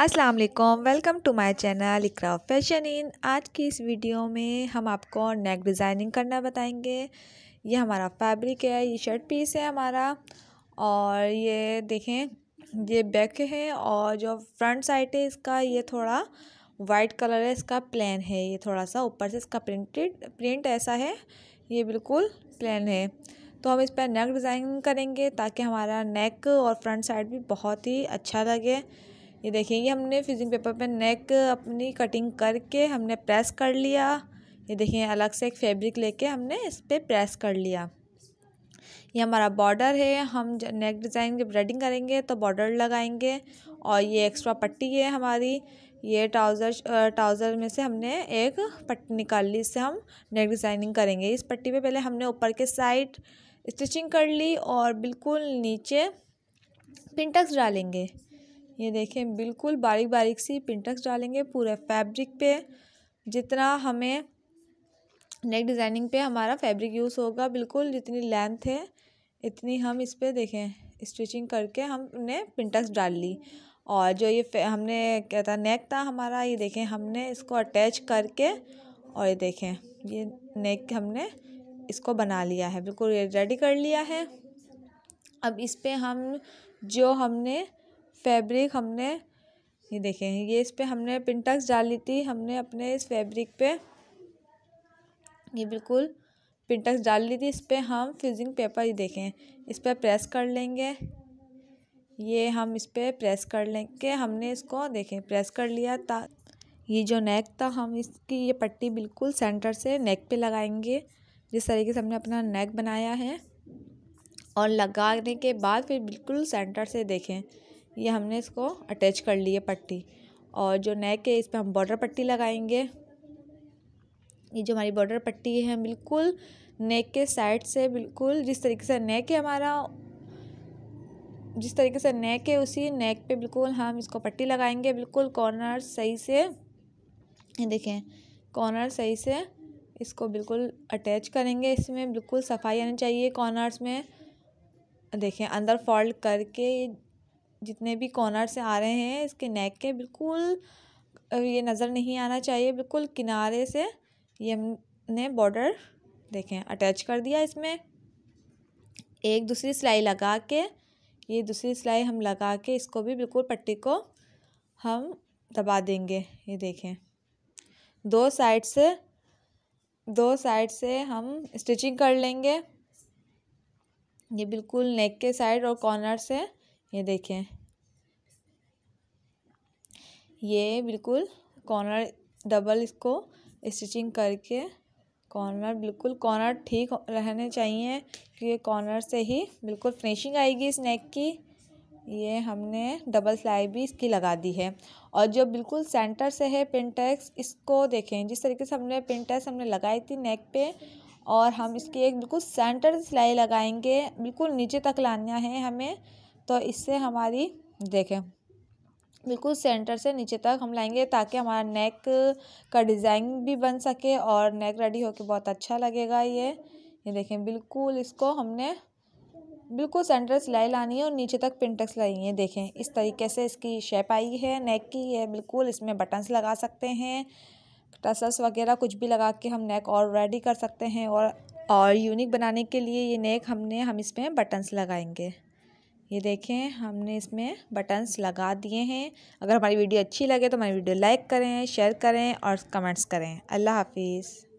Aslam welcome to my channel Iqra fashion इन आज की इस वीडियो में हम आपको नेक डिज़ाइनिंग करना बताएंगे ये हमारा फैब्रिक है ये शर्ट पीस है हमारा और ये देखें ये बैक है और जो फ्रंट साइड है इसका ये थोड़ा वाइट कलर है इसका प्लेन है ये थोड़ा सा ऊपर से इसका प्रिंटेड प्रिंट ऐसा है ये बिल्कुल प्लेन है तो हम इस पर नेक डिज़ाइनिंग करेंगे ताकि हमारा नेक और फ्रंट साइड भी बहुत ही अच्छा लगे ये देखेंगे हमने फिजिंग पेपर पे नेक अपनी कटिंग करके हमने प्रेस कर लिया ये देखें अलग से एक फैब्रिक लेके हमने इस पर प्रेस कर लिया ये हमारा बॉर्डर है हम नेक डिज़ाइन जब रेडिंग करेंगे तो बॉर्डर लगाएंगे और ये एक्स्ट्रा पट्टी है हमारी ये ट्राउज़र ट्राउज़र में से हमने एक पट्टी निकाल ली इससे हम नेक डिज़ाइनिंग करेंगे इस पट्टी पे पहले हमने ऊपर के साइड स्टिचिंग कर ली और बिल्कुल नीचे पिंटक्स डालेंगे ये देखें बिल्कुल बारीक बारीक सी पिंटक्स डालेंगे पूरे फैब्रिक पे जितना हमें नेक डिज़ाइनिंग पे हमारा फैब्रिक यूज़ होगा बिल्कुल जितनी लेंथ है इतनी हम इस पर देखें स्टिचिंग करके हमने पिंटक्स डाल ली और जो ये हमने क्या था नेक था हमारा ये देखें हमने इसको अटैच करके और ये देखें ये नेक हमने इसको बना लिया है बिल्कुल ये रेडी कर लिया है अब इस पर हम जो हमने फैब्रिक हमने ये देखें ये इस पर हमने पिंटक्स डाली थी हमने अपने इस फैब्रिक पे ये बिल्कुल पिंटक्स डाल ली थी इस पर हम फ्यूजिंग पेपर ही देखें इस पर प्रेस कर लेंगे ये हम इस पर प्रेस कर लेंगे हमने इसको देखें प्रेस कर लिया था ये जो नेक था हम इसकी ये पट्टी बिल्कुल सेंटर से नेक पे लगाएंगे जिस तरीके से हमने अपना नेक बनाया है और लगाने के बाद फिर बिल्कुल सेंटर से देखें ये हमने इसको अटैच कर ली है पट्टी और जो नेक है इस पर हम बॉर्डर पट्टी लगाएंगे ये जो हमारी बॉर्डर पट्टी है बिल्कुल नेक के साइड से बिल्कुल जिस तरीके से नेक है हमारा जिस तरीके से नेक है उसी नेक पे बिल्कुल हम इसको पट्टी लगाएंगे बिल्कुल कॉर्नर सही से ये देखें कॉर्नर सही से इसको बिल्कुल अटैच करेंगे इसमें बिल्कुल सफाई आनी चाहिए कॉर्नर्स में देखें अंदर फोल्ड करके जितने भी कॉर्नर से आ रहे हैं इसके नेक के बिल्कुल ये नज़र नहीं आना चाहिए बिल्कुल किनारे से ये हमने बॉर्डर देखें अटैच कर दिया इसमें एक दूसरी सिलाई लगा के ये दूसरी सिलाई हम लगा के इसको भी बिल्कुल पट्टी को हम दबा देंगे ये देखें दो साइड से दो साइड से हम स्टिचिंग कर लेंगे ये बिल्कुल नेक के साइड और कॉर्नर से ये देखें ये बिल्कुल कॉर्नर डबल इसको स्टिचिंग करके कॉर्नर बिल्कुल कॉर्नर ठीक रहने चाहिए क्योंकि कॉर्नर से ही बिल्कुल फिनिशिंग आएगी इस नेक की ये हमने डबल सिलाई भी इसकी लगा दी है और जो बिल्कुल सेंटर से है पिनटेक्स इसको देखें जिस तरीके से हमने पिनटैक्स हमने लगाई थी नेक पे और हम इसकी एक बिल्कुल सेंटर सिलाई लगाएंगे बिल्कुल नीचे तक लाना है हमें तो इससे हमारी देखें बिल्कुल सेंटर से नीचे तक हम लाएंगे ताकि हमारा नेक का डिज़ाइन भी बन सके और नेक रेडी होकर बहुत अच्छा लगेगा ये ये देखें बिल्कुल इसको हमने बिल्कुल सेंटर सिलाई लानी है और नीचे तक पिंटक्स लाई है देखें इस तरीके से इसकी शेप आई है नेक की है बिल्कुल इसमें बटन्स लगा सकते हैं टसल्स वगैरह कुछ भी लगा के हम नेक और रेडी कर सकते हैं और और यूनिक बनाने के लिए ये नेक हमने हम इसमें बटन्स लगाएंगे ये देखें हमने इसमें बटन्स लगा दिए हैं अगर हमारी वीडियो अच्छी लगे तो हमारी वीडियो लाइक करें शेयर करें और कमेंट्स करें अल्लाह हाफिज़